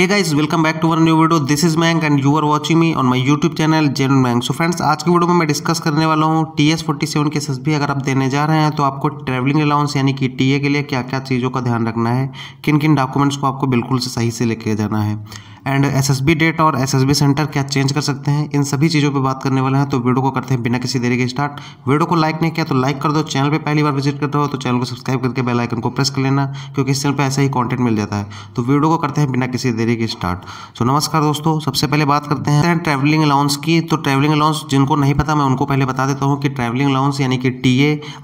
Hey guys, welcome back to our new video this is Mank and you are watching me on my YouTube channel Jen Mank. So friends आज की video में मैं discuss करने वाला हूँ T S forty seven के भी अगर आप देने जा रहे हैं तो आपको ट्रैवलिंग अलाउंस यानी कि टी के लिए क्या क्या चीज़ों का ध्यान रखना है किन किन डॉक्यूमेंट्स को आपको बिल्कुल से सही से लेके जाना है and S S B date और एस एस बी सेंटर क्या चेंज कर सकते हैं इन सभी चीज़ों पर बात करने वाले हैं तो वीडियो को करते हैं बिना किसी देरी के स्टार्ट वीडियो को लाइक नहीं किया तो लाइक कर दो चैनल पर पहली बार विजिट कर रहे हो तो चैनल को सब्सक्राइब करके बेल आइकन को प्रेस कर लेना क्योंकि इस चैनल पर ऐसा ही कॉन्टेंट मिल जाता है तो वीडियो को करते हैं बिना किसी देरी के स्टार्ट सो नमस्कार दोस्तों सबसे पहले बात करते हैं ट्रैवलिंग अलाउंस की तो ट्रैवलिंग अलाउंस जिनको नहीं पता मैं उनको पहले बता देता हूँ कि ट्रैवलिंग अलाउंस यानी कि टी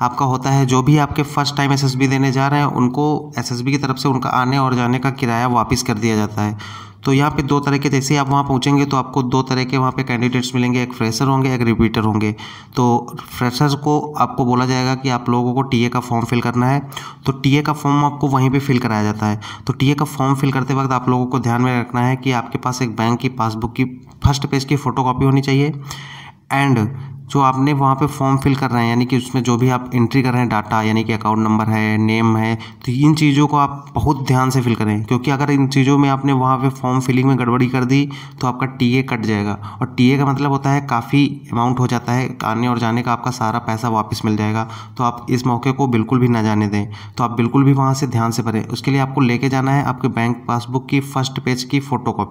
आपका होता है जो भी आपके फर्स्ट टाइम एस देने जा रहे हैं उनको एस की तरफ से उनका आने और जाने का किराया वापस कर दिया जाता है तो यहाँ पे दो तरह के जैसे आप वहाँ पहुँचेंगे तो आपको दो तरह के वहाँ पे कैंडिडेट्स मिलेंगे एक फ्रेशर होंगे एक रिपीटर होंगे तो फ्रेशर को आपको बोला जाएगा कि आप लोगों को टीए का फॉर्म फिल करना है तो टीए का फॉर्म आपको वहीं पर फिल कराया जाता है तो टीए का फॉर्म फिल करते वक्त आप लोगों को ध्यान में रखना है कि आपके पास एक बैंक की पासबुक की फर्स्ट पेज की फ़ोटो होनी चाहिए एंड जो आपने वहाँ पे फॉर्म फिल कर रहे हैं यानी कि उसमें जो भी आप एंट्री कर रहे हैं डाटा यानी कि अकाउंट नंबर है नेम है तो इन चीज़ों को आप बहुत ध्यान से फिल करें क्योंकि अगर इन चीज़ों में आपने वहाँ पे फॉर्म फिलिंग में गड़बड़ी कर दी तो आपका टीए कट जाएगा और टीए का मतलब होता है काफ़ी अमाउंट हो जाता है आने और जाने का आपका सारा पैसा वापस मिल जाएगा तो आप इस मौके को बिल्कुल भी ना जाने दें तो आप बिल्कुल भी वहाँ से ध्यान से भरें उसके लिए आपको लेके जाना है आपके बैंक पासबुक की फर्स्ट पेज की फ़ोटो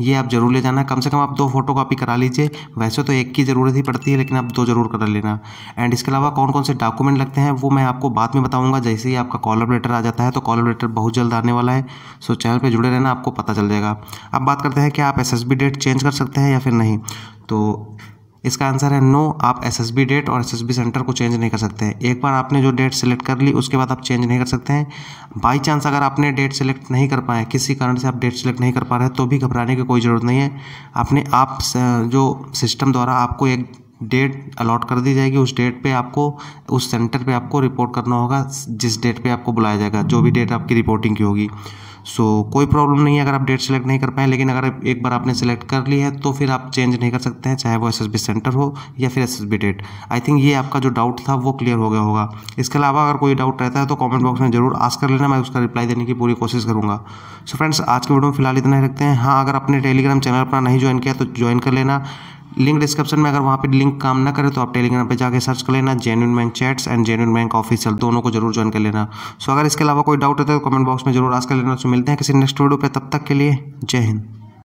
ये आप ज़रूर ले जाना कम से कम आप दो फोटो करा लीजिए वैसे तो एक की ज़रूरत ही पड़ती है लेकिन लेकिन आप दो ज़रूर कर लेना एंड इसके अलावा कौन कौन से डॉक्यूमेंट लगते हैं वो मैं आपको बाद में बताऊँगा जैसे ही आपका कॉलर लेटर आ जाता है तो कॉलर लेटर बहुत जल्द आने वाला है सो चैनल पर जुड़े रहना आपको पता चल जाएगा अब बात करते हैं कि आप एस डेट चेंज कर सकते हैं या फिर नहीं तो इसका आंसर है नो आप एस डेट और एस सेंटर को चेंज नहीं कर सकते हैं एक बार आपने जो डेट सेलेक्ट कर ली उसके बाद आप चेंज नहीं कर सकते हैं बाई चांस अगर आपने डेट सेलेक्ट नहीं कर पाए किसी कारण से आप डेट सेलेक्ट नहीं कर पा रहे तो भी घबराने की कोई ज़रूरत नहीं है आपने आप जो सिस्टम द्वारा आपको एक डेट अलॉट कर दी जाएगी उस डेट पे आपको उस सेंटर पे आपको रिपोर्ट करना होगा जिस डेट पे आपको बुलाया जाएगा जो भी डेट आपकी रिपोर्टिंग की होगी सो so, कोई प्रॉब्लम नहीं है अगर आप डेट सेलेक्ट नहीं कर पाए लेकिन अगर एक बार आपने सेलेक्ट कर ली है तो फिर आप चेंज नहीं कर सकते हैं चाहे वो एस सेंटर हो या फिर एस डेट आई थिंक ये आपका जो डाउट था वो क्लियर हो गया होगा इसके अलावा अगर कोई डाउट रहता है तो कॉमेंट बॉक्स में जरूर आस कर लेना मैं उसका रिप्लाई देने की पूरी कोशिश करूँगा सो so, फ्रेंड्स आज के वीडियो में फिलहाल इतना ही रखते हैं हाँ अगर अपने टेलीग्राम चैनल अपना नहीं ज्वाइन किया तो ज्वाइन कर लेना लिंक डिस्क्रिप्शन में अगर वहाँ पे लिंक काम ना करे तो आप टेलीग्राम पे जाके सर्च कर लेना genuine bank chats and genuine bank official दोनों को जरूर ज्वाइन कर लेना सो अगर इसके अलावा कोई डाउट होता है तो कमेंट बॉक्स में जरूर आस कर लेना सो मिलते हैं किसी नेक्स्ट वीडियो पर तब तक के लिए जय हिंद